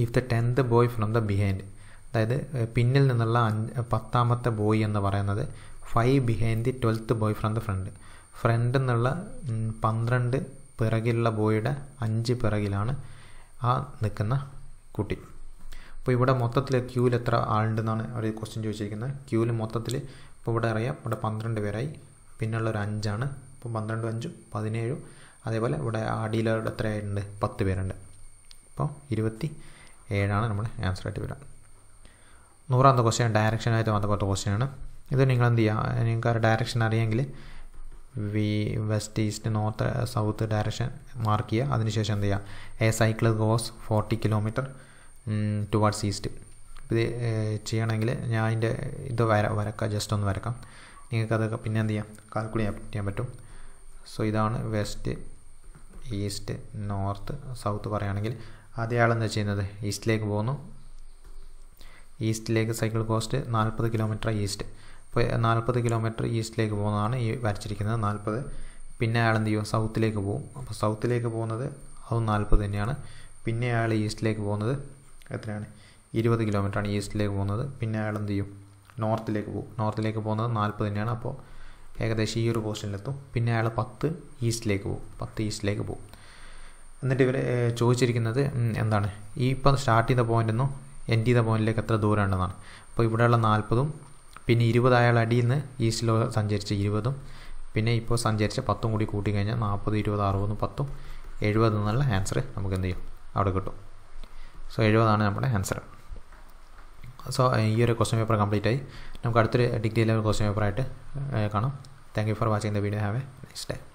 if the tenth boy from the behind അതായത് പിന്നിൽ നിന്നുള്ള അഞ്ച് പത്താമത്തെ ബോയ് എന്ന് പറയുന്നത് five behind the twelfth boy from the front front എന്നുള്ള പന്ത്രണ്ട് പിറകിലുള്ള ബോയുടെ അഞ്ച് പിറകിലാണ് ആ നിൽക്കുന്ന കുട്ടി അപ്പോൾ ഇവിടെ മൊത്തത്തിൽ ക്യൂവിൽ എത്ര ആളുണ്ടെന്നാണ് അവർ ക്വസ്റ്റ്യൻ ചോദിച്ചിരിക്കുന്നത് ക്യൂവിൽ മൊത്തത്തിൽ ഇപ്പോൾ ഇവിടെ അറിയാം ഇവിടെ പന്ത്രണ്ട് പേരായി പിന്നുള്ള ഒരു അഞ്ചാണ് അപ്പം പന്ത്രണ്ടും അഞ്ചും പതിനേഴും അതേപോലെ ഇവിടെ ആ ഡീലറുടെ എത്ര ആയിട്ടുണ്ട് പത്ത് പേരുണ്ട് അപ്പോൾ ഇരുപത്തി ഏഴാണ് നമ്മൾ ആൻസർ ആയിട്ട് വരാം നൂറാമത്തെ ക്വസ്റ്റ്യൻ ഡയറക്ഷനായിട്ട് ക്വസ്റ്റ്യൻ ആണ് ഇത് നിങ്ങൾ എന്ത് ചെയ്യുക നിങ്ങൾക്ക് ആ ഡയറക്ഷൻ അറിയാമെങ്കിൽ we west east north south direction mark ചെയ്യുക അതിനുശേഷം എന്ത് ചെയ്യുക a cycle goes forty kilometre towards east ഇത് ചെയ്യണമെങ്കിൽ ഞാൻ അതിൻ്റെ ഇത് വര വരക്കാം ജസ്റ്റ് ഒന്ന് വരക്കാം നിങ്ങൾക്കതൊക്കെ പിന്നെ എന്ത് ചെയ്യാം കാൽക്കുലേറ്റ് ചെയ്യാൻ പറ്റും സോ ഇതാണ് വെസ്റ്റ് ഈസ്റ്റ് നോർത്ത് സൗത്ത് പറയുകയാണെങ്കിൽ അതേ ആളെന്ന് വെച്ച് ചെയ്യുന്നത് ഈസ്റ്റിലേക്ക് പോകുന്നു ഈസ്റ്റിലേക്ക് സൈക്കിൾ കോസ്റ്റ് നാൽപ്പത് കിലോമീറ്റർ ഈസ്റ്റ് ഇപ്പോൾ നാൽപ്പത് കിലോമീറ്റർ ഈസ്റ്റിലേക്ക് പോകുന്നതാണ് ഈ വരച്ചിരിക്കുന്നത് നാൽപ്പത് പിന്നെ അയാൾ എന്ത് ചെയ്യും സൗത്തിലേക്ക് പോകും അപ്പോൾ സൗത്തിലേക്ക് പോകുന്നത് അതും നാൽപ്പത് തന്നെയാണ് പിന്നെ അയാൾ ഈസ്റ്റിലേക്ക് പോകുന്നത് എത്രയാണ് ഇരുപത് ആണ് ഈസ്റ്റിലേക്ക് പോകുന്നത് പിന്നെ അയാൾ എന്ത് ചെയ്യും നോർത്തിലേക്ക് പോകും നോർത്തിലേക്ക് പോകുന്നത് നാൽപ്പത് തന്നെയാണ് അപ്പോൾ ഏകദേശം ഈ ഒരു പോസ്റ്റിനെത്തും പിന്നെ അയാൾ പത്ത് ഈസ്റ്റിലേക്ക് പോകും പത്ത് ഈസ്റ്റിലേക്ക് പോകും എന്നിട്ട് ഇവർ ചോദിച്ചിരിക്കുന്നത് എന്താണ് ഈ ഇപ്പം സ്റ്റാർട്ട് ചെയ്ത പോയിൻ്റ് നിന്നും എൻഡ് ചെയ്ത പോയിന്റിലേക്ക് എത്ര ദൂരം ഉണ്ടെന്നാണ് അപ്പോൾ ഇവിടെയുള്ള നാൽപ്പതും പിന്നെ ഇരുപത് അയാൾ അടിയിൽ നിന്ന് ഈസ്റ്റിൽ സഞ്ചരിച്ച ഇരുപതും പിന്നെ ഇപ്പോൾ സഞ്ചരിച്ച പത്തും കൂടി കൂട്ടി കഴിഞ്ഞാൽ നാൽപ്പത് ഇരുപത് അറുപതും പത്തും എഴുപത് എന്നുള്ള ആൻസർ നമുക്ക് എന്ത് ചെയ്യും അവിടെ കിട്ടും സോ എഴുപതാണ് നമ്മുടെ ആൻസർ സോ ഈ ഒരു ക്വസ്റ്റ്യൻ പേപ്പർ കംപ്ലീറ്റ് ആയി നമുക്ക് അടുത്തൊരു ഡിഗ്രി ലെവൽ ക്വസ്റ്റ്യൻ പേപ്പറായിട്ട് കാണാം Thank you for watching the video. Have a nice day.